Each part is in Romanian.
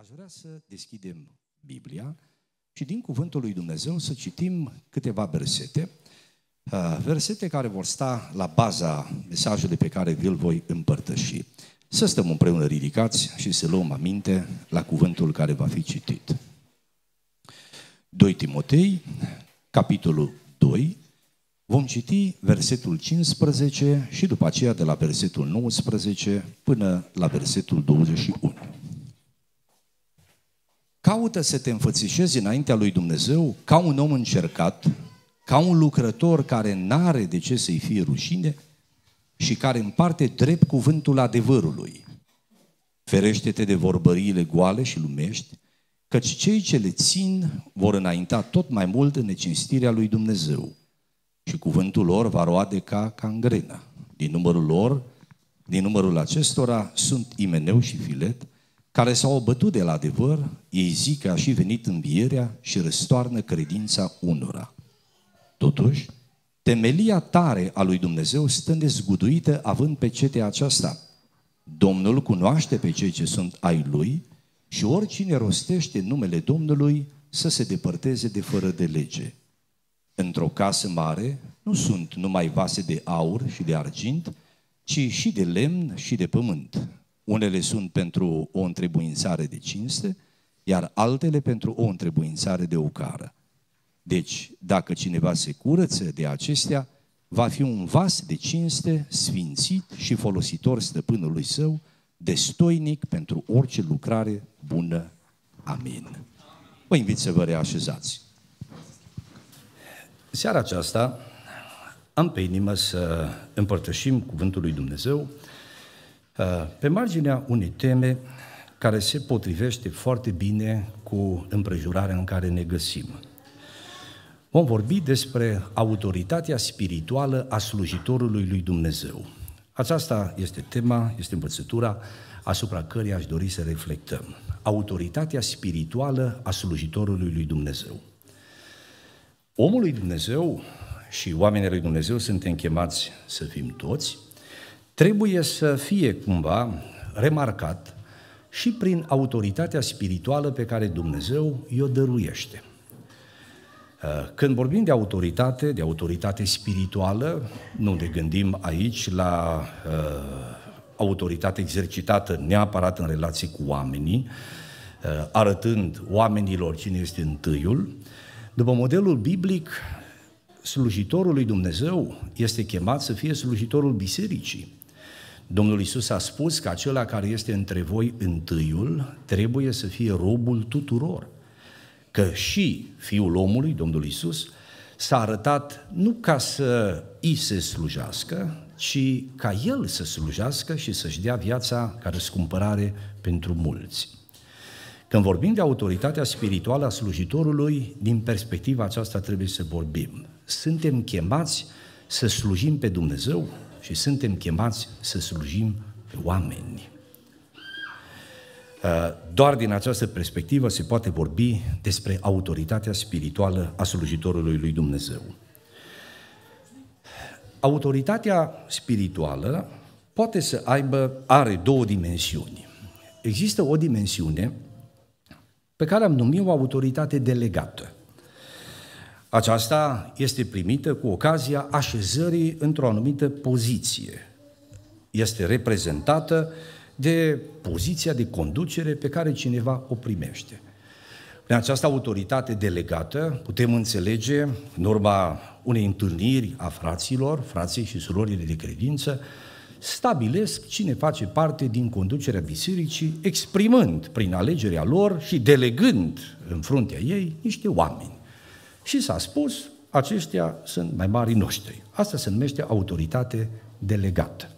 Aș vrea să deschidem Biblia și din Cuvântul lui Dumnezeu să citim câteva versete, uh, versete care vor sta la baza mesajului pe care vi-l voi împărtăși. Să stăm împreună ridicați și să luăm aminte la cuvântul care va fi citit. 2 Timotei, capitolul 2, vom citi versetul 15 și după aceea de la versetul 19 până la versetul 21 caută să te înfățișezi înaintea lui Dumnezeu ca un om încercat, ca un lucrător care n-are de ce să-i fie rușine și care împarte drept cuvântul adevărului. Ferește-te de vorbăriile goale și lumești, căci cei ce le țin vor înainta tot mai mult în necinstirea lui Dumnezeu și cuvântul lor va roade ca cangrena. Din numărul lor, din numărul acestora sunt imeneu și filet, care s-au abătut de la adevăr, ei zic că a și venit învierea și răstoarnă credința unora. Totuși, temelia tare a lui Dumnezeu stă nezguduită având pe cetea aceasta. Domnul cunoaște pe cei ce sunt ai lui și oricine rostește numele Domnului să se depărteze de fără de lege. Într-o casă mare nu sunt numai vase de aur și de argint, ci și de lemn și de pământ, unele sunt pentru o întrebuințare de cinste, iar altele pentru o întrebuințare de ocară. Deci, dacă cineva se curăță de acestea, va fi un vas de cinste, sfințit și folositor stăpânului său, destoinic pentru orice lucrare bună. Amin. Vă invit să vă reașezați. Seara aceasta am pe inimă să împărtășim Cuvântul lui Dumnezeu Uh, pe marginea unei teme care se potrivește foarte bine cu împrejurarea în care ne găsim. Vom vorbi despre autoritatea spirituală a slujitorului lui Dumnezeu. Aceasta este tema, este învățătura asupra căreia aș dori să reflectăm. Autoritatea spirituală a slujitorului lui Dumnezeu. Omul lui Dumnezeu și oamenii lui Dumnezeu suntem chemați să fim toți trebuie să fie cumva remarcat și prin autoritatea spirituală pe care Dumnezeu i-o dăruiește. Uh, când vorbim de autoritate, de autoritate spirituală, nu ne gândim aici la uh, autoritate exercitată neapărat în relații cu oamenii, uh, arătând oamenilor cine este întâiul. După modelul biblic, slujitorul lui Dumnezeu este chemat să fie slujitorul bisericii. Domnul Isus a spus că acela care este între voi întâiul trebuie să fie robul tuturor. Că și Fiul omului, Domnul Isus, s-a arătat nu ca să îi se slujească, ci ca el să slujească și să-și dea viața ca răscumpărare pentru mulți. Când vorbim de autoritatea spirituală a slujitorului, din perspectiva aceasta trebuie să vorbim. Suntem chemați să slujim pe Dumnezeu și suntem chemați să slujim pe oameni. Uh, doar din această perspectivă se poate vorbi despre autoritatea spirituală a slujitorului lui Dumnezeu. Autoritatea spirituală poate să aibă, are două dimensiuni. Există o dimensiune pe care am numit o autoritate delegată. Aceasta este primită cu ocazia așezării într-o anumită poziție. Este reprezentată de poziția de conducere pe care cineva o primește. Prin această autoritate delegată putem înțelege, în urma unei întâlniri a fraților, frații și surorile de credință, stabilesc cine face parte din conducerea bisericii, exprimând prin alegerea lor și delegând în fruntea ei niște oameni. Și s-a spus, aceștia sunt mai mari noștri. Asta se numește autoritate delegată.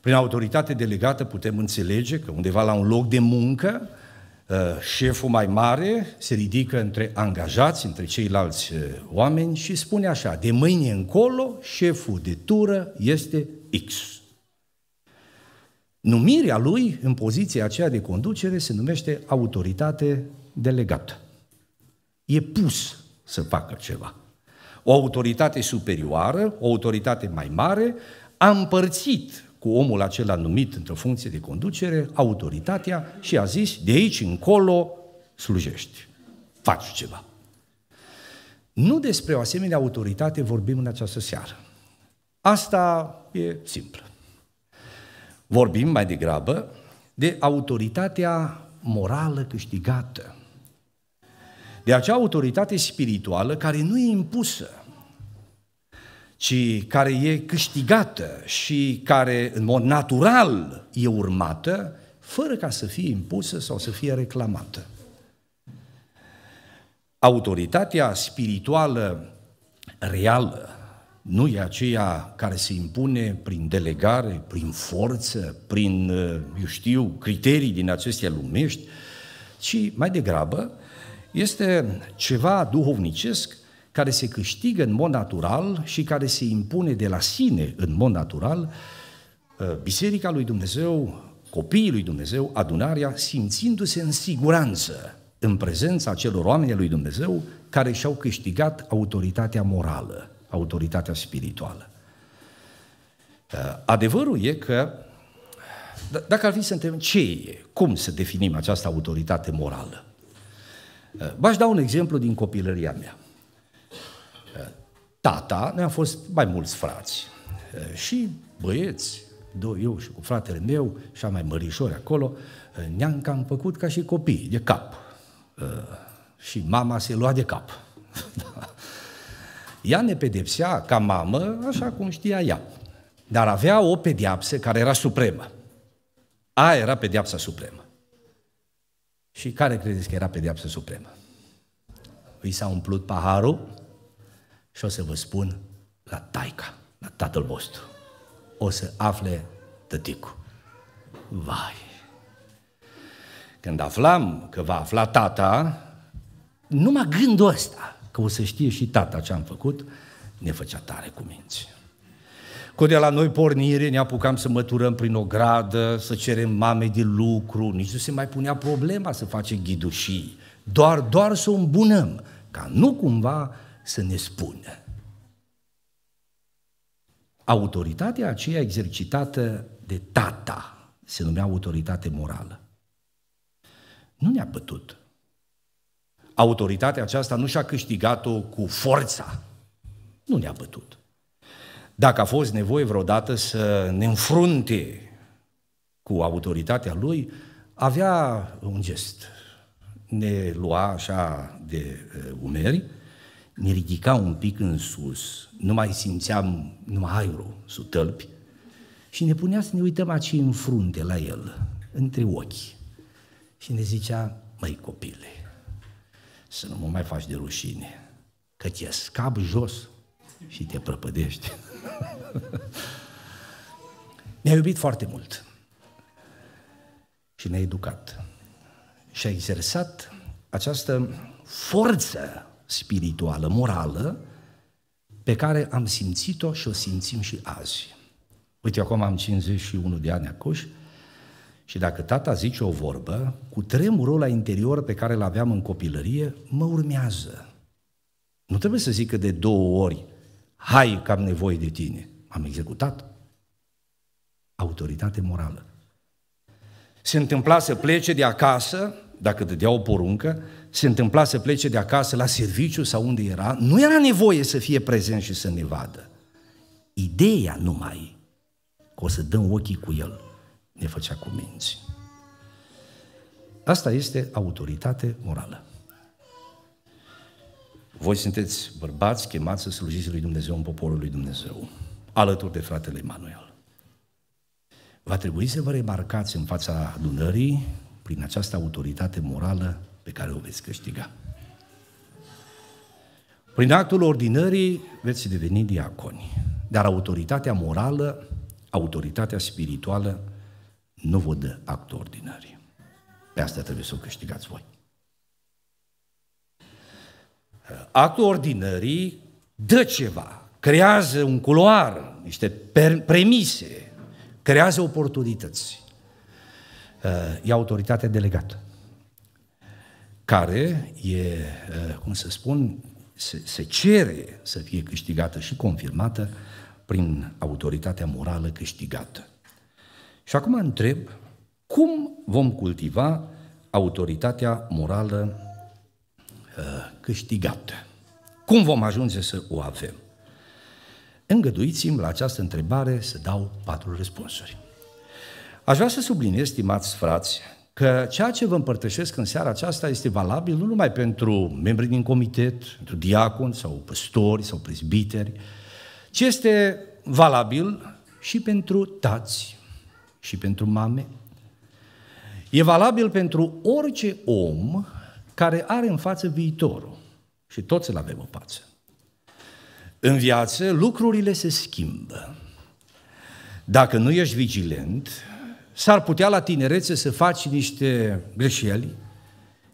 Prin autoritate delegată putem înțelege că undeva la un loc de muncă, ă, șeful mai mare se ridică între angajați, între ceilalți ă, oameni și spune așa, de mâine încolo, șeful de tură este X. Numirea lui în poziția aceea de conducere se numește autoritate delegată e pus să facă ceva. O autoritate superioară, o autoritate mai mare, a împărțit cu omul acela numit într-o funcție de conducere autoritatea și a zis, de aici încolo slujești, faci ceva. Nu despre o asemenea autoritate vorbim în această seară. Asta e simplu. Vorbim mai degrabă de autoritatea morală câștigată de acea autoritate spirituală care nu e impusă, ci care e câștigată și care în mod natural e urmată, fără ca să fie impusă sau să fie reclamată. Autoritatea spirituală reală nu e aceea care se impune prin delegare, prin forță, prin, eu știu, criterii din acestea lumești, ci mai degrabă este ceva duhovnicesc care se câștigă în mod natural și care se impune de la sine în mod natural uh, Biserica lui Dumnezeu, copiii lui Dumnezeu, adunarea, simțindu-se în siguranță în prezența celor oameni lui Dumnezeu care și-au câștigat autoritatea morală, autoritatea spirituală. Uh, adevărul e că, dacă ar fi să întrebăm ce e, cum să definim această autoritate morală, Eh, v-aș da un exemplu din copilăria mea. Eh, tata, ne-am fost mai mulți frați eh, și băieți, eu și cu fratele meu, și am mai mărișori acolo, ne-am cam făcut ca și copii, de cap. Și mama se lua de cap. Da. ea ne pedepsea ca mamă, așa cum știa ea. Dar avea o pedeapsă care era supremă. Aia era pedeapsa supremă. Și care credeți că era pedeapsă supremă? Îi s-a umplut paharul și o să vă spun la taica, la tatăl vostru. O să afle tăticul. Vai! Când aflam că va afla tata, numai gândul ăsta, că o să știe și tata ce am făcut, ne făcea tare cu minți. Că de la noi pornire ne apucam să măturăm prin o gradă, să cerem mame de lucru, nici nu se mai punea problema să facem ghidușii. Doar, doar să o îmbunăm, ca nu cumva să ne spună. Autoritatea aceea exercitată de tata se numea autoritate morală. Nu ne-a bătut. Autoritatea aceasta nu și-a câștigat-o cu forța. Nu ne-a bătut. Dacă a fost nevoie vreodată să ne înfrunte cu autoritatea lui, avea un gest. Ne lua așa de uh, umeri, ne ridica un pic în sus, nu mai simțeam numai aerul sub tălpi și ne punea să ne uităm aici în frunte la el, între ochi. Și ne zicea, măi copile, să nu mă mai faci de rușine, că te scap jos și te prăpădești. ne-a iubit foarte mult și ne-a educat și a exersat această forță spirituală, morală, pe care am simțit-o și o simțim și azi. Uite, acum am 51 de ani acuși și dacă tata zice o vorbă, cu tremurul la interior pe care îl aveam în copilărie, mă urmează. Nu trebuie să zică de două ori hai că am nevoie de tine. Am executat. Autoritate morală. Se întâmpla să plece de acasă, dacă dădea o poruncă, se întâmpla să plece de acasă la serviciu sau unde era, nu era nevoie să fie prezent și să ne vadă. Ideea numai că o să dăm ochii cu el ne făcea cu minți. Asta este autoritate morală. Voi sunteți bărbați chemați să slujiți lui Dumnezeu în poporul lui Dumnezeu, alături de fratele Emanuel. Va trebui să vă remarcați în fața adunării prin această autoritate morală pe care o veți câștiga. Prin actul ordinării veți deveni diaconi, dar autoritatea morală, autoritatea spirituală nu vă dă actul ordinării. Pe asta trebuie să o câștigați voi actul ordinării dă ceva, creează un culoar, niște premise, creează oportunități. Uh, e autoritatea delegată, care e, uh, cum să spun, se, se cere să fie câștigată și confirmată prin autoritatea morală câștigată. Și acum întreb, cum vom cultiva autoritatea morală Uh, câștigată. Cum vom ajunge să o avem? Îngăduiți-mi la această întrebare să dau patru răspunsuri. Aș vrea să subliniez, stimați frați, că ceea ce vă împărtășesc în seara aceasta este valabil nu numai pentru membrii din comitet, pentru diaconi sau păstori sau prezbiteri, ci este valabil și pentru tați și pentru mame. E valabil pentru orice om care are în față viitorul. Și toți îl avem în față. În viață lucrurile se schimbă. Dacă nu ești vigilent, s-ar putea la tinerețe să faci niște greșeli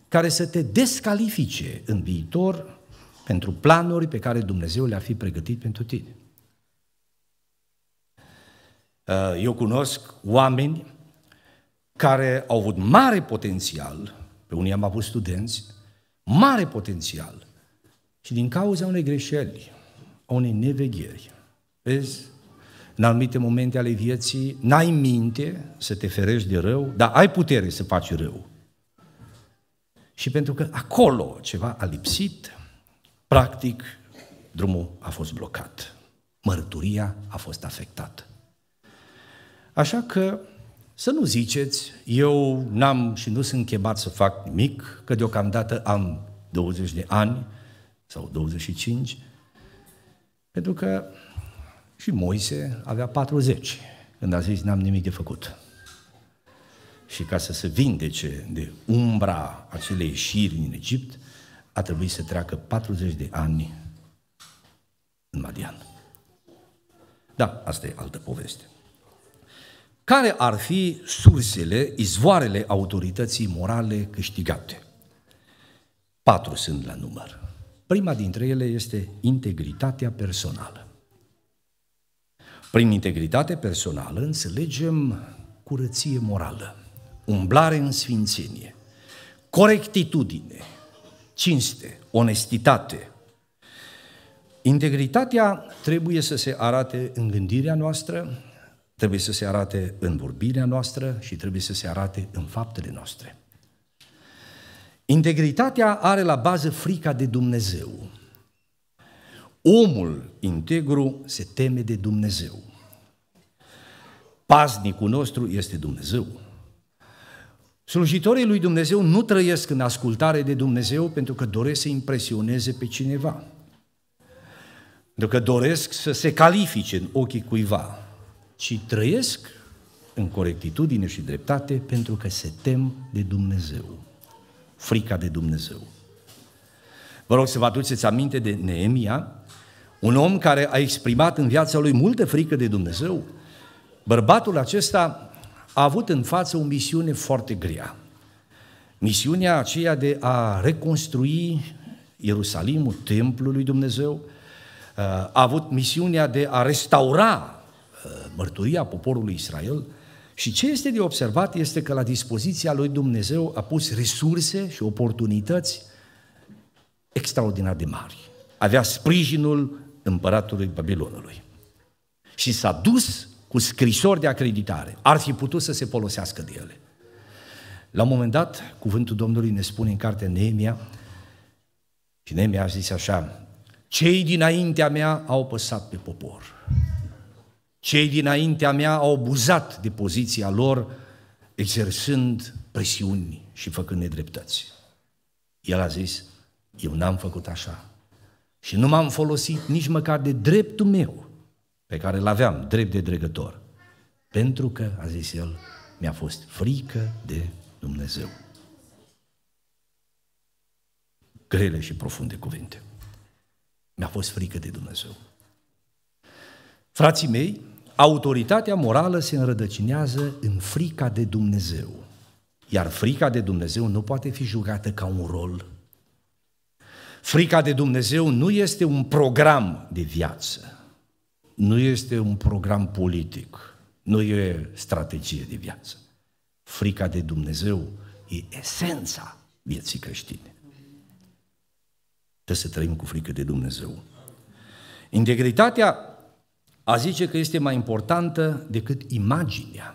care să te descalifice în viitor pentru planuri pe care Dumnezeu le-a fi pregătit pentru tine. Uh, eu cunosc oameni care au avut mare potențial pe unii am avut studenți, mare potențial. Și din cauza unei greșeli, a unei nevegheri, vezi, în anumite momente ale vieții, n-ai minte să te ferești de rău, dar ai putere să faci rău. Și pentru că acolo ceva a lipsit, practic, drumul a fost blocat. Mărturia a fost afectată. Așa că să nu ziceți, eu n-am și nu sunt chemat să fac nimic, că deocamdată am 20 de ani sau 25, pentru că și Moise avea 40 când a zis n-am nimic de făcut. Și ca să se vindece de umbra acelei ieșiri în Egipt, a trebuit să treacă 40 de ani în Madian. Da, asta e altă poveste care ar fi sursele, izvoarele autorității morale câștigate. Patru sunt la număr. Prima dintre ele este integritatea personală. Prin integritate personală înțelegem curăție morală, umblare în sfințenie, corectitudine, cinste, onestitate. Integritatea trebuie să se arate în gândirea noastră, Trebuie să se arate în vorbirea noastră și trebuie să se arate în faptele noastre. Integritatea are la bază frica de Dumnezeu. Omul integru se teme de Dumnezeu. Paznicul nostru este Dumnezeu. Slujitorii lui Dumnezeu nu trăiesc în ascultare de Dumnezeu pentru că doresc să impresioneze pe cineva. Pentru că doresc să se califice în ochii cuiva ci trăiesc în corectitudine și dreptate pentru că se tem de Dumnezeu. Frica de Dumnezeu. Vă rog să vă aduceți aminte de Neemia, un om care a exprimat în viața lui multă frică de Dumnezeu. Bărbatul acesta a avut în față o misiune foarte grea. Misiunea aceea de a reconstrui Ierusalimul, templul lui Dumnezeu, a avut misiunea de a restaura mărturia poporului Israel și ce este de observat este că la dispoziția lui Dumnezeu a pus resurse și oportunități extraordinar de mari. Avea sprijinul împăratului Babilonului. Și s-a dus cu scrisori de acreditare. Ar fi putut să se folosească de ele. La un moment dat, cuvântul Domnului ne spune în cartea Neemia, și Neemia a zis așa, cei dinaintea mea au păsat pe popor. Cei dinaintea mea au abuzat de poziția lor, exersând presiuni și făcând nedreptăți. El a zis, eu n-am făcut așa. Și nu m-am folosit nici măcar de dreptul meu, pe care îl aveam, drept de dregător. Pentru că, a zis el, mi-a fost frică de Dumnezeu. Grele și profunde cuvinte. Mi-a fost frică de Dumnezeu. Frații mei, Autoritatea morală se înrădăcinează în frica de Dumnezeu. Iar frica de Dumnezeu nu poate fi jucată ca un rol. Frica de Dumnezeu nu este un program de viață, nu este un program politic, nu e strategie de viață. Frica de Dumnezeu e esența vieții creștine. Trebuie să trăim cu frică de Dumnezeu. Integritatea a zice că este mai importantă decât imaginea.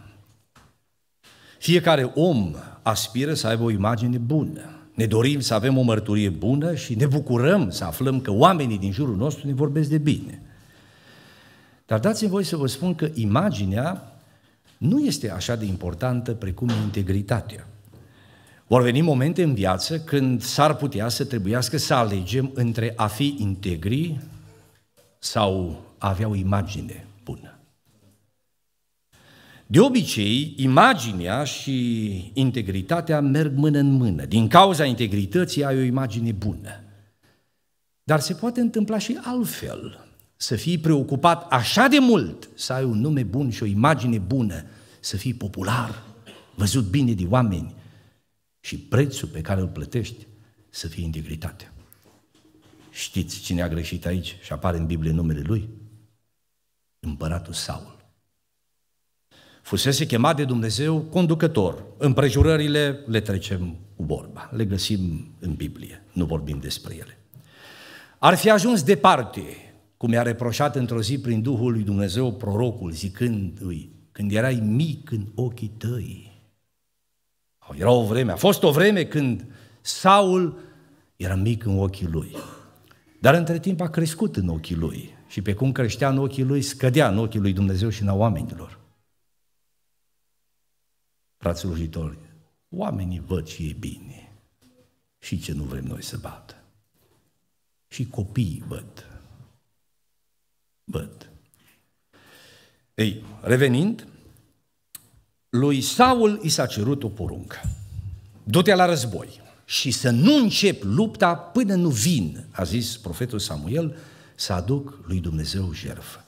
Fiecare om aspiră să aibă o imagine bună. Ne dorim să avem o mărturie bună și ne bucurăm să aflăm că oamenii din jurul nostru ne vorbesc de bine. Dar dați-mi voi să vă spun că imaginea nu este așa de importantă precum integritatea. Vor veni momente în viață când s-ar putea să trebuiască să alegem între a fi integri sau a avea o imagine bună. De obicei, imaginea și integritatea merg mână în mână. Din cauza integrității ai o imagine bună. Dar se poate întâmpla și altfel. Să fii preocupat așa de mult, să ai un nume bun și o imagine bună, să fii popular, văzut bine de oameni și prețul pe care îl plătești să fie integritate. Știți cine a greșit aici și apare în Biblie numele lui? împăratul Saul. Fusese chemat de Dumnezeu conducător. Împrejurările le trecem cu vorba, le găsim în Biblie, nu vorbim despre ele. Ar fi ajuns departe, cum i-a reproșat într-o zi prin Duhul lui Dumnezeu prorocul, zicându-i, când erai mic în ochii tăi. Era o vreme, a fost o vreme când Saul era mic în ochii lui. Dar între timp a crescut în ochii lui. Și pe cum creștea în ochii lui, scădea în ochii lui Dumnezeu și în oamenilor. Fraților slujitori, oamenii văd ce e bine și ce nu vrem noi să bată. Și copiii văd. Văd. Ei, revenind, lui Saul i s-a cerut o poruncă. Du-te la război și să nu încep lupta până nu vin, a zis profetul Samuel, să aduc lui Dumnezeu jertfă.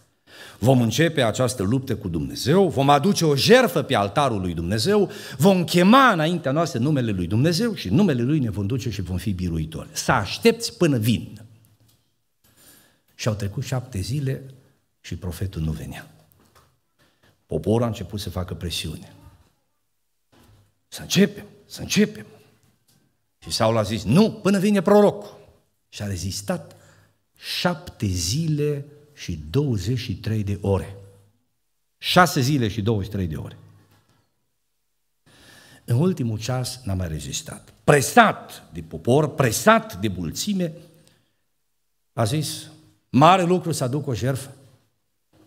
Vom începe această luptă cu Dumnezeu, vom aduce o jerfă pe altarul lui Dumnezeu, vom chema înaintea noastră numele lui Dumnezeu și numele lui ne vom duce și vom fi biruitori. Să aștepți până vin. Și au trecut șapte zile și profetul nu venea. Poporul a început să facă presiune. Să începem, să începem. Și Saul a zis, nu, până vine prorocul. Și a rezistat șapte zile și 23 de ore. Șase zile și 23 de ore. În ultimul ceas n-a mai rezistat. Presat de popor, presat de mulțime, a zis, mare lucru să aduc o jertfă.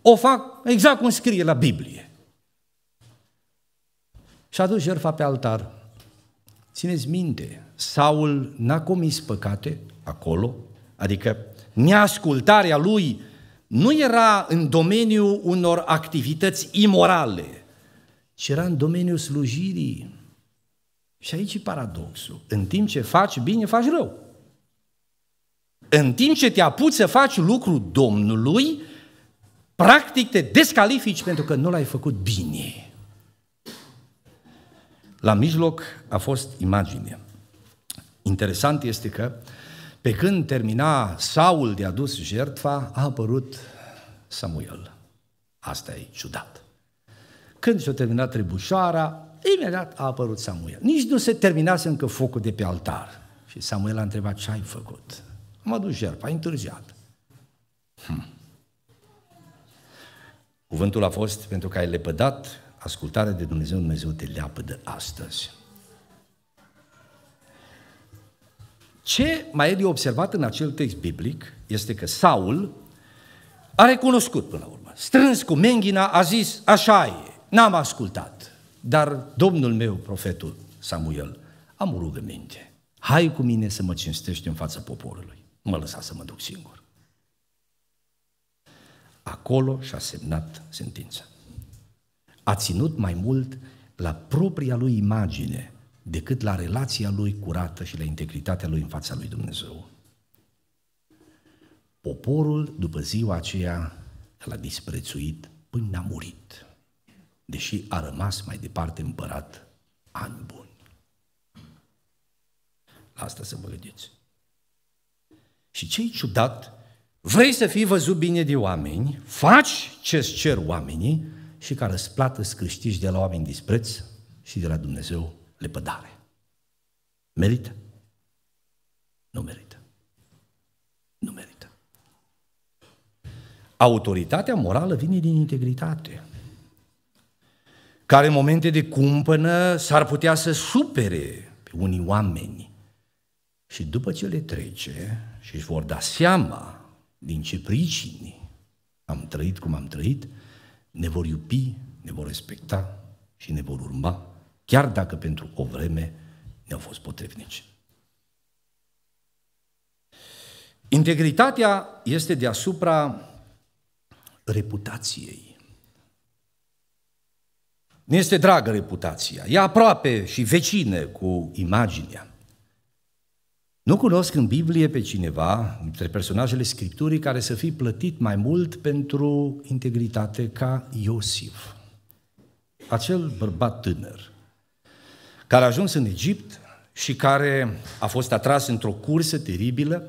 O fac exact cum scrie la Biblie. Și a dus jertfa pe altar. Țineți minte, Saul n-a comis păcate acolo, adică neascultarea lui nu era în domeniul unor activități imorale, ci era în domeniul slujirii. Și aici e paradoxul. În timp ce faci bine, faci rău. În timp ce te apuci să faci lucru Domnului, practic te descalifici pentru că nu l-ai făcut bine. La mijloc a fost imagine. Interesant este că uh, pe când termina Saul de adus jertfa, a apărut Samuel. Asta e ciudat. Când și-a terminat trebușoara, imediat a apărut Samuel. Nici nu se terminase încă focul de pe altar. Și Samuel a întrebat ce ai făcut. Am adus jertfa, ai întârziat. Hm. Cuvântul a fost pentru că ai lepădat ascultarea de Dumnezeu, Dumnezeu te leapă de astăzi. Ce mai e de observat în acel text biblic este că Saul a recunoscut până la urmă. Strâns cu menghina a zis, așa e, n-am ascultat, dar domnul meu, profetul Samuel, am o rugăminte. Hai cu mine să mă cinstești în fața poporului. Mă lăsa să mă duc singur. Acolo și-a semnat sentința. A ținut mai mult la propria lui imagine decât la relația lui curată și la integritatea lui în fața lui Dumnezeu. Poporul, după ziua aceea, l-a disprețuit până a murit, deși a rămas mai departe împărat ani buni. La asta să vă gândiți. Și ce-i ciudat, vrei să fii văzut bine de oameni, faci ce-ți cer oamenii și ca răsplată îți câștigi de la oameni dispreț și de la Dumnezeu lepădare. Merită? Nu merită. Nu merită. Autoritatea morală vine din integritate, care în momente de cumpănă s-ar putea să supere pe unii oameni. Și după ce le trece și își vor da seama din ce pricini am trăit cum am trăit, ne vor iubi, ne vor respecta și ne vor urma chiar dacă pentru o vreme ne-au fost potrivnici. Integritatea este deasupra reputației. Nu este dragă reputația, e aproape și vecine cu imaginea. Nu cunosc în Biblie pe cineva dintre personajele Scripturii care să fi plătit mai mult pentru integritate ca Iosif, acel bărbat tânăr care a ajuns în Egipt și care a fost atras într-o cursă teribilă.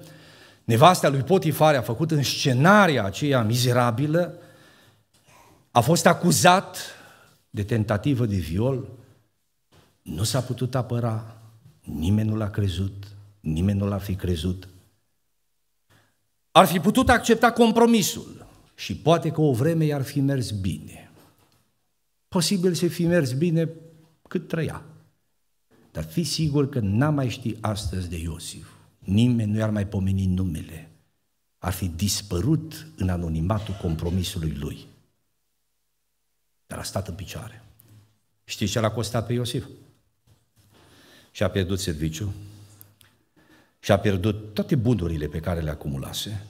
Nevasta lui Potifar a făcut în scenaria aceea mizerabilă, a fost acuzat de tentativă de viol, nu s-a putut apăra, nimeni nu l-a crezut, nimeni nu l-a fi crezut. Ar fi putut accepta compromisul și poate că o vreme i-ar fi mers bine. Posibil să fi mers bine cât trăia. Dar fi sigur că n am mai ști astăzi de Iosif. Nimeni nu i-ar mai pomeni numele. Ar fi dispărut în anonimatul compromisului lui. Dar a stat în picioare. Știți ce l-a costat pe Iosif? Și-a pierdut serviciu, și-a pierdut toate bunurile pe care le acumulase,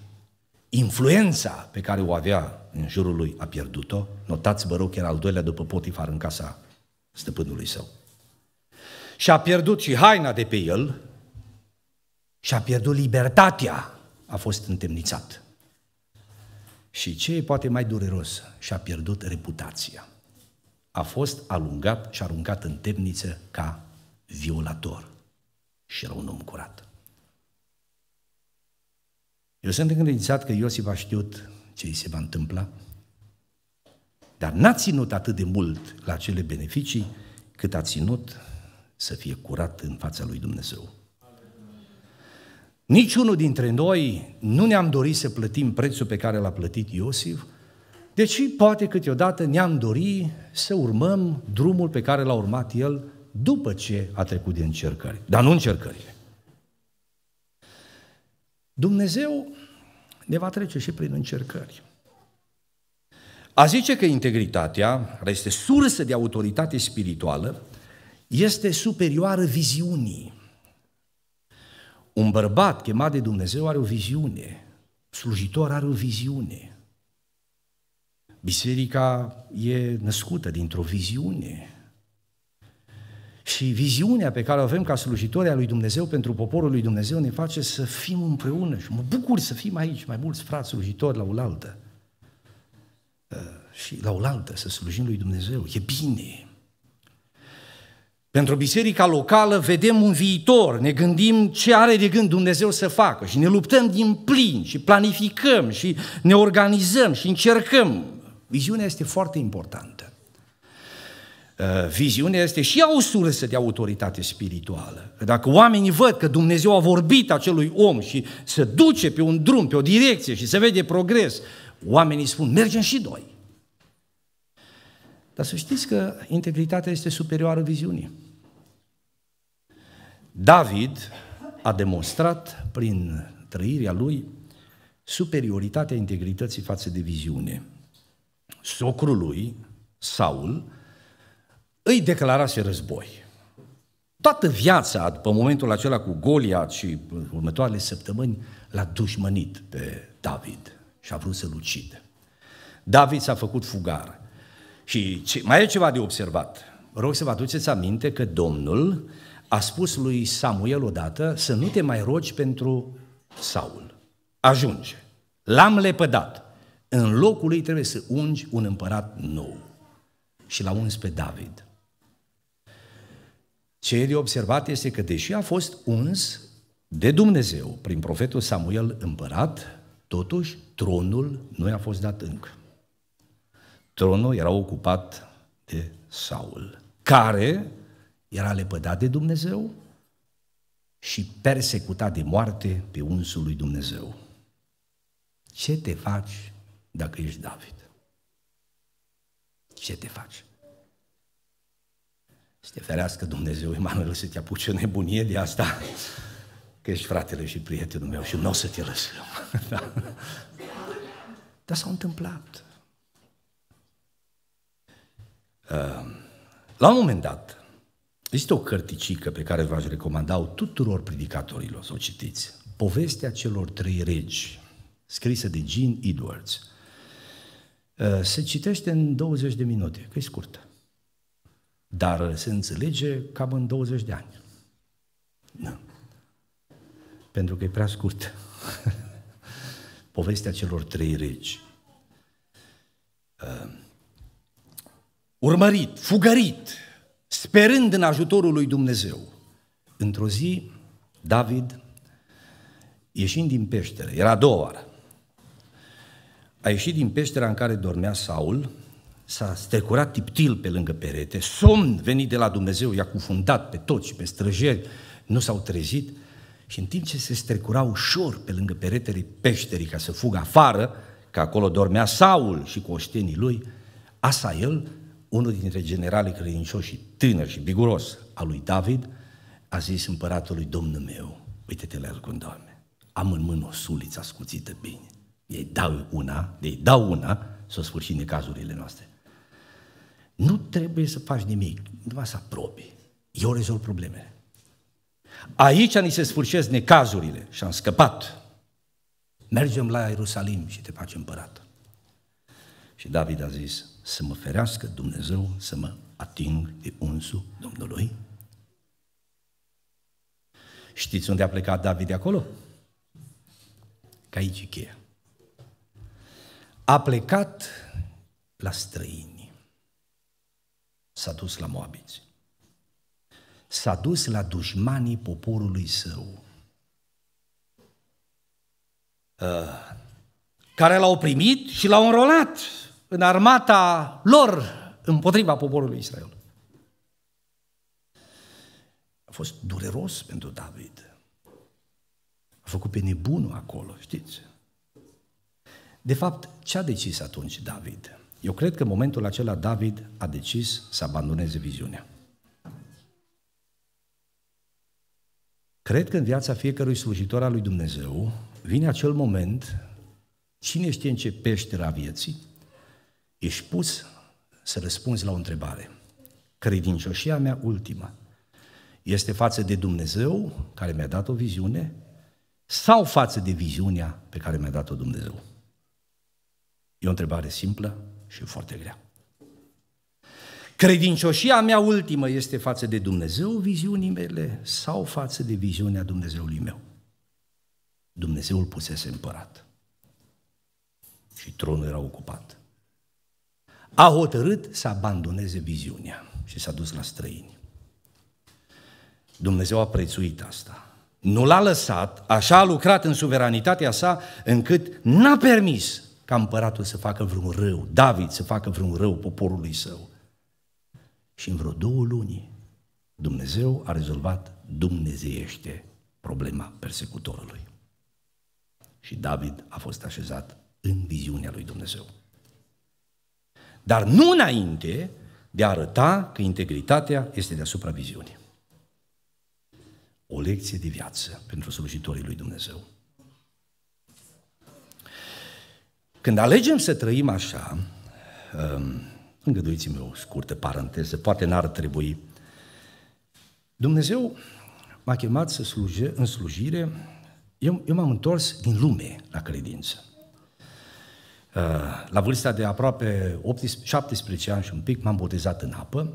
influența pe care o avea în jurul lui a pierdut-o. Notați, vă rog, că era al doilea după Potifar în casa stăpânului său și a pierdut și haina de pe el și a pierdut libertatea, a fost întemnițat. Și ce e poate mai dureros? Și-a pierdut reputația. A fost alungat și aruncat în temniță ca violator. Și era un om curat. Eu sunt încredințat că Iosif a știut ce îi se va întâmpla, dar n-a ținut atât de mult la cele beneficii cât a ținut să fie curat în fața lui Dumnezeu. Niciunul dintre noi nu ne-am dorit să plătim prețul pe care l-a plătit Iosif, deci poate câteodată ne-am dorit să urmăm drumul pe care l-a urmat el după ce a trecut de încercări. Dar nu încercările. Dumnezeu ne va trece și prin încercări. A zice că integritatea, care este sursă de autoritate spirituală, este superioară viziunii. Un bărbat chemat de Dumnezeu are o viziune, slujitor are o viziune. Biserica e născută dintr-o viziune. Și viziunea pe care o avem ca slujitori a lui Dumnezeu pentru poporul lui Dumnezeu ne face să fim împreună și mă bucur să fim aici, mai mulți frați slujitori la oaltă. Uh, și la oaltă, să slujim lui Dumnezeu. E bine, pentru biserica locală vedem un viitor, ne gândim ce are de gând Dumnezeu să facă și ne luptăm din plin și planificăm și ne organizăm și încercăm. Viziunea este foarte importantă. Uh, viziunea este și o sursă de autoritate spirituală. dacă oamenii văd că Dumnezeu a vorbit acelui om și se duce pe un drum, pe o direcție și se vede progres, oamenii spun, mergem și noi. Dar să știți că integritatea este superioară viziunii. David a demonstrat prin trăirea lui superioritatea integrității față de viziune. Socrul lui, Saul, îi declarase război. Toată viața, după momentul acela cu Goliat și următoarele săptămâni, l-a dușmănit pe David și a vrut să-l ucide. David s-a făcut fugar. Și ce, mai e ceva de observat. Rog să vă aduceți aminte că Domnul a spus lui Samuel odată să nu te mai rogi pentru Saul. Ajunge. L-am lepădat. În locul lui trebuie să ungi un împărat nou. Și l-a uns pe David. Ce e de observat este că deși a fost uns de Dumnezeu prin profetul Samuel împărat, totuși tronul nu i-a fost dat încă. Tronul era ocupat de Saul, care era lepădat de Dumnezeu și persecutat de moarte pe unsul lui Dumnezeu. Ce te faci dacă ești David? Ce te faci? Să te ferească Dumnezeu, Emanuel, să te apuce o nebunie de asta, că ești fratele și prietenul meu și nu o să te lăsăm. Da? Dar s-a întâmplat. Uh, la un moment dat, Există o cărticică pe care v-aș recomanda tuturor predicatorilor să o citiți. Povestea celor trei regi, scrisă de Gene Edwards. Uh, se citește în 20 de minute, că e scurtă. Dar se înțelege cam în 20 de ani. Nu. Pentru că e prea scurt. Povestea celor trei regi. Uh, urmărit, fugărit, sperând în ajutorul lui Dumnezeu. Într-o zi, David, ieșind din peșteră, era a doua oară, a ieșit din peștera în care dormea Saul, s-a strecurat tiptil pe lângă perete, somn venit de la Dumnezeu, i-a cufundat pe toți, pe străjeri, nu s-au trezit și în timp ce se strecura ușor pe lângă peretele peșterii ca să fugă afară, că acolo dormea Saul și cu oștenii lui, Asael unul dintre generalii credincioși tânăr și biguros al lui David, a zis împăratului, Domnul meu, uite-te la el cum doamne, am în mână o suliță ascuțită bine. Ei dau una, ei dau una, să o sfârșim de cazurile noastre. Nu trebuie să faci nimic, numai să aprobi. Eu rezolv problemele. Aici ni se sfârșesc necazurile și am scăpat. Mergem la Ierusalim și te faci împărat. Și David a zis, să mă ferească Dumnezeu să mă ating de unsul Domnului. Știți unde a plecat David de acolo? Ca aici e cheia. A plecat la străini. S-a dus la moabiți. S-a dus la dușmanii poporului său. Uh, care l-au primit și l-au înrolat în armata lor împotriva poporului Israel. A fost dureros pentru David. A făcut pe nebunul acolo, știți? De fapt, ce a decis atunci David? Eu cred că în momentul acela David a decis să abandoneze viziunea. Cred că în viața fiecărui slujitor al lui Dumnezeu vine acel moment Cine știe în ce peștera vieții? Ești pus să răspunzi la o întrebare. Credincioșia mea ultimă este față de Dumnezeu care mi-a dat o viziune sau față de viziunea pe care mi-a dat-o Dumnezeu? E o întrebare simplă și foarte grea. Credincioșia mea ultimă este față de Dumnezeu viziunii mele sau față de viziunea Dumnezeului meu? Dumnezeul pusese împărat și tronul era ocupat. A hotărât să abandoneze viziunea și s-a dus la străini. Dumnezeu a prețuit asta. Nu l-a lăsat, așa a lucrat în suveranitatea sa, încât n-a permis ca împăratul să facă vreun rău, David să facă vreun rău poporului său. Și în vreo două luni Dumnezeu a rezolvat dumnezeiește problema persecutorului. Și David a fost așezat în viziunea lui Dumnezeu. Dar nu înainte de a arăta că integritatea este deasupra viziunii. O lecție de viață pentru slujitorii lui Dumnezeu. Când alegem să trăim așa, um, îngăduiți-mi o scurtă paranteză, poate n-ar trebui. Dumnezeu m-a chemat să sluje, în slujire, eu, eu m-am întors din lume la credință. Uh, la vârsta de aproape 18, 17 ani și un pic m-am botezat în apă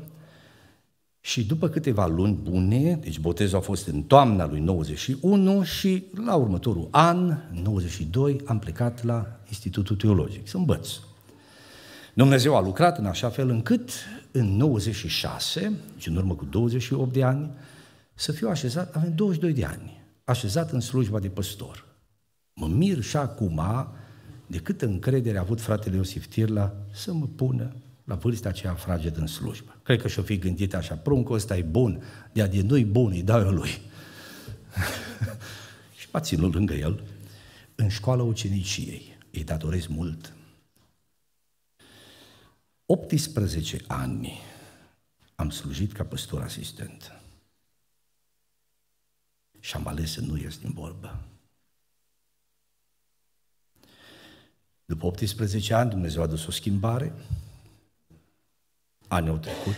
și după câteva luni bune, deci botezul a fost în toamna lui 91 și la următorul an, 92, am plecat la Institutul Teologic, să învăț. Dumnezeu a lucrat în așa fel încât în 96, deci în urmă cu 28 de ani, să fiu așezat, avem 22 de ani, așezat în slujba de păstor. Mă mir și acum de câtă încredere a avut fratele Iosif Tirla să mă pună la vârsta aceea fragedă în slujbă. Cred că și-o fi gândit așa, pruncul ăsta e bun, de-a din noi bun, îi dau eu lui. și m-a ținut lângă el în școala uceniciei. Îi datorez mult. 18 ani am slujit ca păstor asistent. Și am ales să nu ies din vorbă. După 18 ani, Dumnezeu a dus o schimbare. Anii au trecut.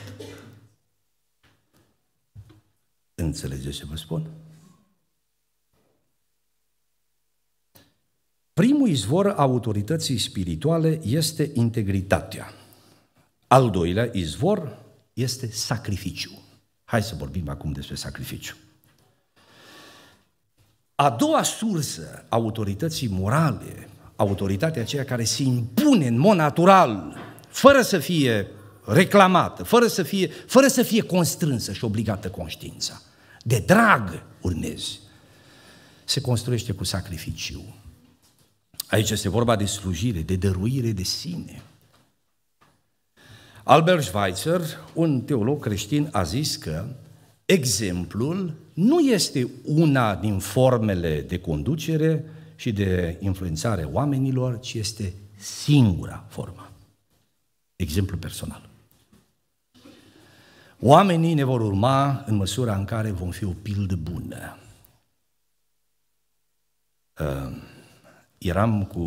Înțelegeți ce vă spun? Primul izvor a autorității spirituale este integritatea. Al doilea izvor este sacrificiu. Hai să vorbim acum despre sacrificiu. A doua sursă a autorității morale autoritatea aceea care se impune în mod natural, fără să fie reclamată, fără să fie, fără să fie constrânsă și obligată conștiința. De drag urmezi. Se construiește cu sacrificiu. Aici este vorba de slujire, de dăruire de sine. Albert Schweitzer, un teolog creștin, a zis că exemplul nu este una din formele de conducere, și de influențare oamenilor, ci este singura formă. Exemplu personal. Oamenii ne vor urma în măsura în care vom fi o pildă bună. Uh, eram cu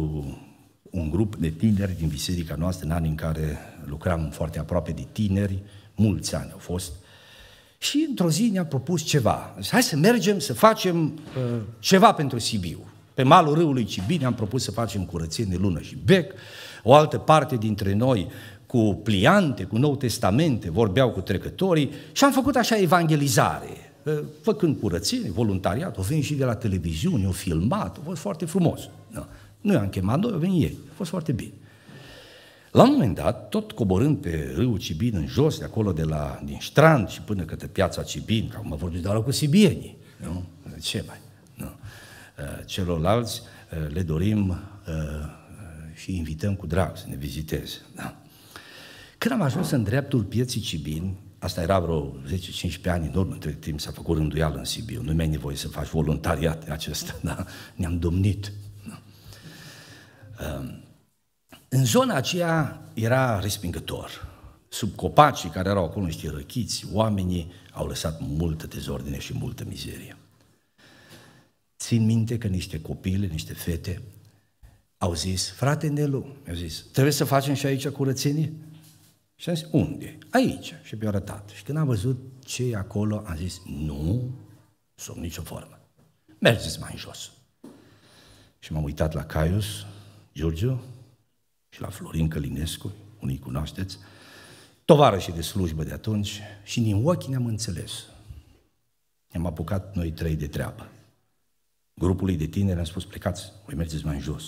un grup de tineri din biserica noastră în anii în care lucram foarte aproape de tineri, mulți ani au fost, și într-o zi ne-a propus ceva. Hai să mergem să facem uh, ceva pentru Sibiu. Pe malul râului Cibine am propus să facem curățenie lună și bec, o altă parte dintre noi cu pliante, cu nou testamente, vorbeau cu trecătorii și am făcut așa evangelizare, ă, făcând curățenie, voluntariat, o venit și de la televiziune, o filmat, a fost foarte frumos. Nu, da. Nu i-am chemat noi, o venit ei, a fost foarte bine. La un moment dat, tot coborând pe râul Cibin în jos, de acolo de la, din Strand și până către piața Cibin, că am vorbit doar cu sibienii, nu? Ce mai? Eh, celorlalți eh, le dorim eh, și invităm cu drag să ne viziteze. Da. Când am ajuns în dreptul pieții Cibin, asta era vreo 10-15 ani în urmă, între timp s-a făcut rânduială în Sibiu, nu mi-ai nevoie să faci voluntariat acesta, da? ne-am domnit. Da. Ehm, în zona aceea era respingător. Sub copacii care erau acolo niște răchiți, oamenii au lăsat multă dezordine și multă mizerie. Țin minte că niște copile, niște fete au zis, frate Nelu, mi-au zis, trebuie să facem și aici curățenie? Și am zis, unde? Aici. Și mi a arătat. Și când am văzut ce e acolo, am zis, nu, sub nicio formă. Mergeți mai în jos. Și m-am uitat la Caius, Giurgiu și la Florin Călinescu, unii cunoașteți, tovarășii de slujbă de atunci și din ochii ne-am înțeles. Ne-am apucat noi trei de treabă grupului de tineri, am spus plecați, voi mergeți mai în jos.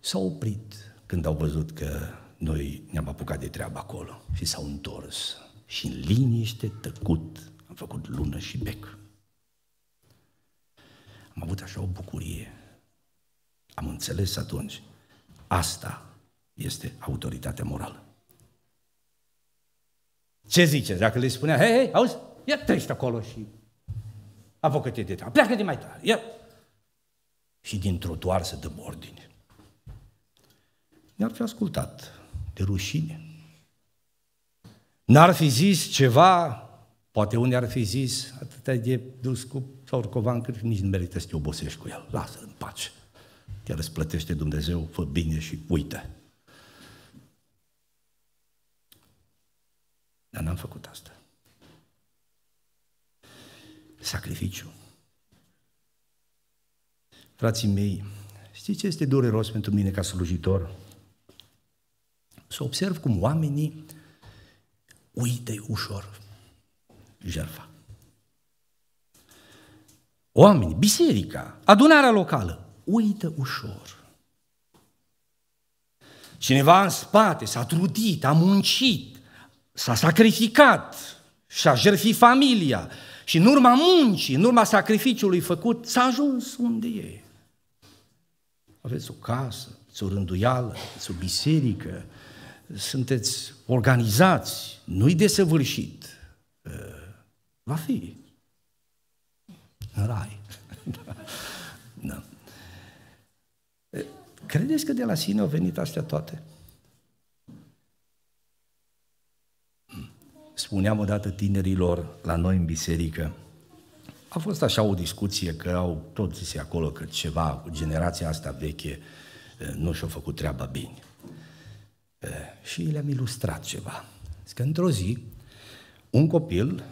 S-au oprit când au văzut că noi ne-am apucat de treabă acolo și s-au întors. Și în liniște, tăcut, am făcut lună și bec. Am avut așa o bucurie. Am înțeles atunci. Asta este autoritatea morală. Ce ziceți? Dacă le spunea, hei, hei, auzi, ia trește acolo și avocă de da. treabă, pleacă de mai tare. Ia. Și din trotuar să dăm ordine. Ne-ar fi ascultat de rușine. N-ar fi zis ceva, poate unii ar fi zis, atâta de dus cu sorcovan, că nici nu merită să te obosești cu el. Lasă-l în pace. Chiar îți plătește Dumnezeu, fă bine și uite. Dar n-am făcut asta. Sacrificiu. Frații mei, știți ce este dureros pentru mine ca slujitor? Să observ cum oamenii uită ușor jertfa. Oamenii, biserica, adunarea locală, uită ușor. Cineva în spate s-a trudit, a muncit, s-a sacrificat și a jertfit familia, și în urma muncii, în urma sacrificiului făcut, s-a ajuns unde e. Aveți o casă, o rânduială, o biserică, sunteți organizați, nu-i desăvârșit. Ă, va fi. În rai. da. Ă, credeți că de la sine au venit astea toate? spuneam odată tinerilor la noi în biserică, a fost așa o discuție că au tot zis acolo că ceva, generația asta veche eh, nu și-a făcut treaba bine. Eh, și le-am ilustrat ceva. Că într-o zi, un copil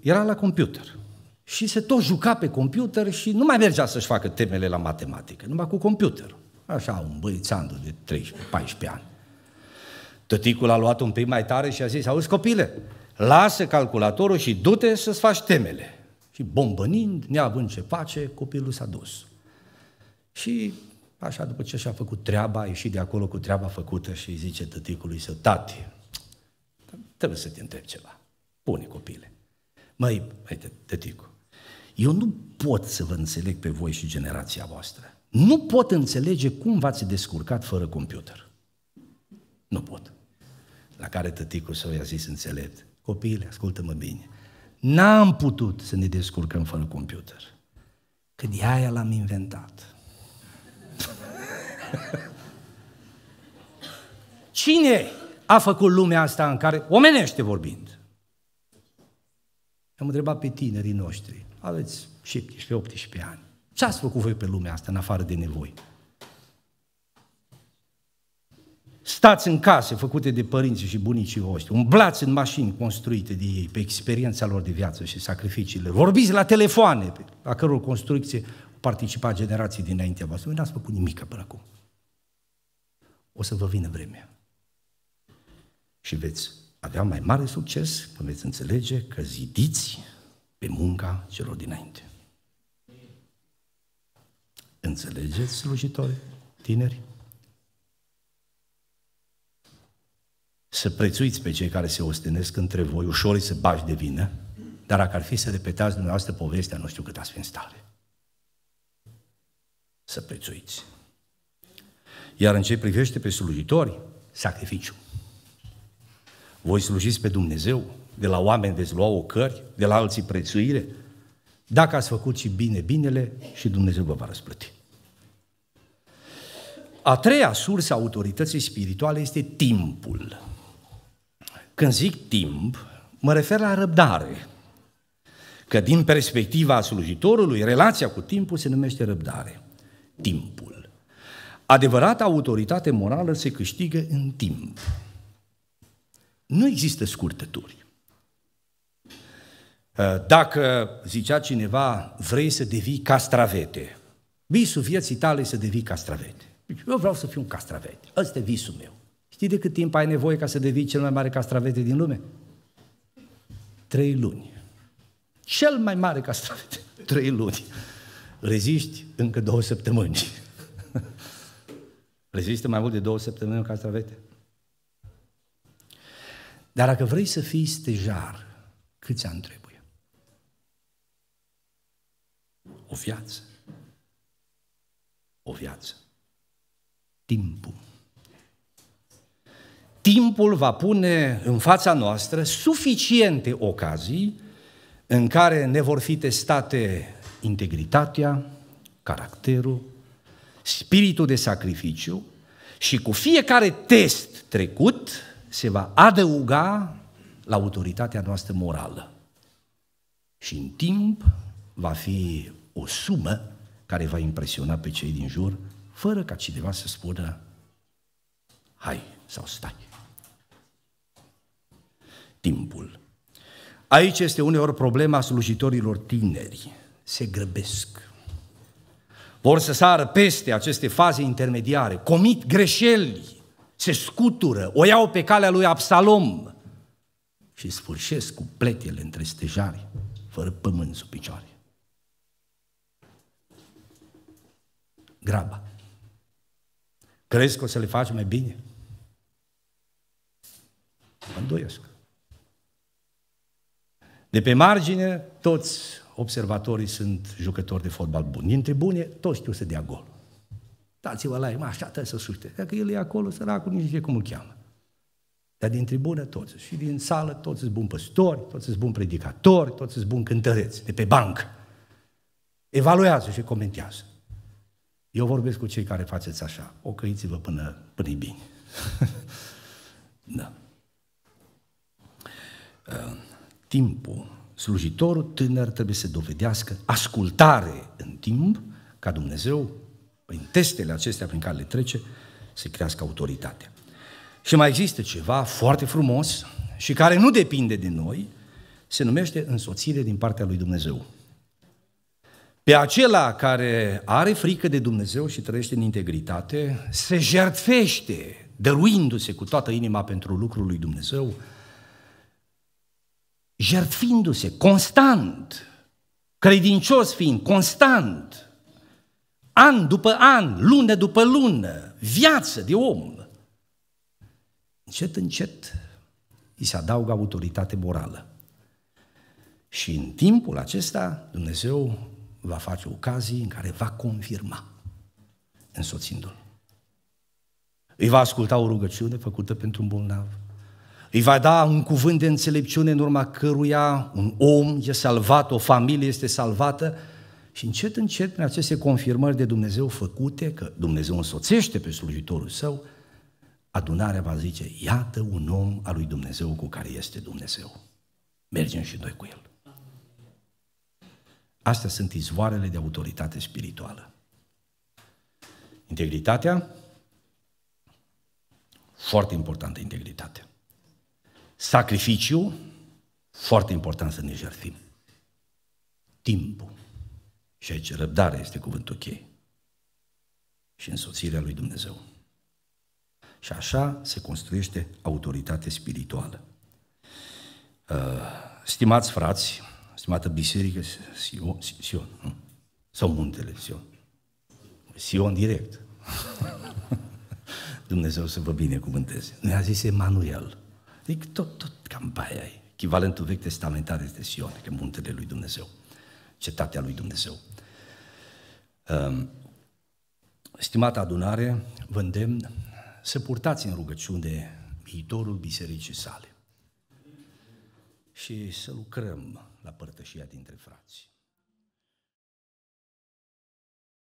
era la computer și se tot juca pe computer și nu mai mergea să-și facă temele la matematică, numai cu computer. Așa, un băițandu de 13-14 ani. Tăticul a luat un pic mai tare și a zis, auzi copile, lasă calculatorul și du-te să-ți faci temele. Și bombănind, neavând ce face, copilul s-a dus. Și așa, după ce și-a făcut treaba, a ieșit de acolo cu treaba făcută și zice tăticului său, tati, trebuie să te întreb ceva. Pune copile. Măi, hai tăticu, eu nu pot să vă înțeleg pe voi și generația voastră. Nu pot înțelege cum v-ați descurcat fără computer. Nu pot. La care tăticul său i-a zis înțelept, Copiile, ascultă-mă bine, n-am putut să ne descurcăm fără computer. Când aia l-am inventat. Cine a făcut lumea asta în care, omenește vorbind, am întrebat pe tinerii noștri, aveți 17-18 ani, ce ați făcut voi pe lumea asta în afară de nevoi? Stați în case făcute de părinții și bunicii voștri, umblați în mașini construite de ei, pe experiența lor de viață și sacrificiile, vorbiți la telefoane, la căror construcție participa generații dinaintea voastră. Nu ați făcut nimic până acum. O să vă vină vremea. Și veți avea mai mare succes când veți înțelege că zidiți pe munca celor dinainte. Înțelegeți, slujitori, tineri? să prețuiți pe cei care se ostenesc între voi, ușor să bași de vină, dar dacă ar fi să repetați dumneavoastră povestea, nu știu cât ați fi în stare. Să prețuiți. Iar în ce privește pe slujitori, sacrificiu. Voi slujiți pe Dumnezeu, de la oameni veți lua ocări, de la alții prețuire. Dacă ați făcut și bine binele, și Dumnezeu vă va răsplăti. A treia sursă a autorității spirituale este timpul. Când zic timp, mă refer la răbdare. Că din perspectiva slujitorului, relația cu timpul se numește răbdare. Timpul. Adevărata autoritate morală se câștigă în timp. Nu există scurtături. Ă, dacă zicea cineva, vrei să devii castravete, visul vieții tale să devii castravete. Deci, eu vreau să fiu un castravete. Ăsta e visul meu. Știi de cât timp ai nevoie ca să devii cel mai mare castravete din lume? Trei luni. Cel mai mare castravete. Trei luni. Reziști încă două săptămâni. Reziste mai mult de două săptămâni în castravete. Dar dacă vrei să fii stejar, câți ani trebuie? O viață. O viață. Timpul timpul va pune în fața noastră suficiente ocazii în care ne vor fi testate integritatea, caracterul, spiritul de sacrificiu și cu fiecare test trecut se va adăuga la autoritatea noastră morală. Și în timp va fi o sumă care va impresiona pe cei din jur, fără ca cineva să spună, hai sau stai timpul. Aici este uneori problema slujitorilor tineri. Se grăbesc. Vor să sară peste aceste faze intermediare, comit greșeli, se scutură, o iau pe calea lui Absalom și sfârșesc cu pletele între stejari, fără pământ sub picioare. Graba. Crezi că o să le faci mai bine? Mă îndoiesc. De pe margine, toți observatorii sunt jucători de fotbal buni. Din tribune, toți știu să dea gol. Dați-vă la el, așa trebuie să sute. Dacă el e acolo, săracul, nici nu știe cum îl cheamă. Dar din tribună toți, și din sală toți sunt buni păstori, toți sunt buni predicatori, toți sunt buni cântăreți, de pe banc. Evaluează și comentează. Eu vorbesc cu cei care faceți așa, ocăiți-vă până, până bine. da. Uh timpul. Slujitorul tânăr trebuie să dovedească ascultare în timp, ca Dumnezeu, prin testele acestea prin care le trece, să crească autoritatea. Și mai există ceva foarte frumos și care nu depinde de noi, se numește însoțire din partea lui Dumnezeu. Pe acela care are frică de Dumnezeu și trăiește în integritate, se jertfește, dăruindu-se cu toată inima pentru lucrul lui Dumnezeu, jertfindu-se constant, credincios fiind constant, an după an, lună după lună, viață de om. Încet, încet îi se adaugă autoritate morală. Și în timpul acesta Dumnezeu va face ocazii în care va confirma însoțindu-l. Îi va asculta o rugăciune făcută pentru un bolnav îi va da un cuvânt de înțelepciune în urma căruia un om e salvat, o familie este salvată și încet, încet, prin aceste confirmări de Dumnezeu făcute, că Dumnezeu însoțește pe slujitorul său, adunarea va zice, iată un om al lui Dumnezeu cu care este Dumnezeu. Mergem și noi cu el. Astea sunt izvoarele de autoritate spirituală. Integritatea, foarte importantă integritatea. Sacrificiu, foarte important să ne jertfim. Timpul. Și aici răbdare este cuvântul cheie. Okay. Și însoțirea lui Dumnezeu. Și așa se construiește autoritate spirituală. Uh, stimați frați, stimată biserică Sion, Sion nu? sau muntele Sion. Sion direct. Dumnezeu să vă binecuvânteze. Ne-a zis Emanuel. Adică tot, tot cam baia e. Echivalentul vechi testamentar este Sion, că muntele lui Dumnezeu, cetatea lui Dumnezeu. Um, ehm, stimată adunare, vă îndemn să purtați în rugăciune viitorul bisericii sale și să lucrăm la părtășia dintre frați.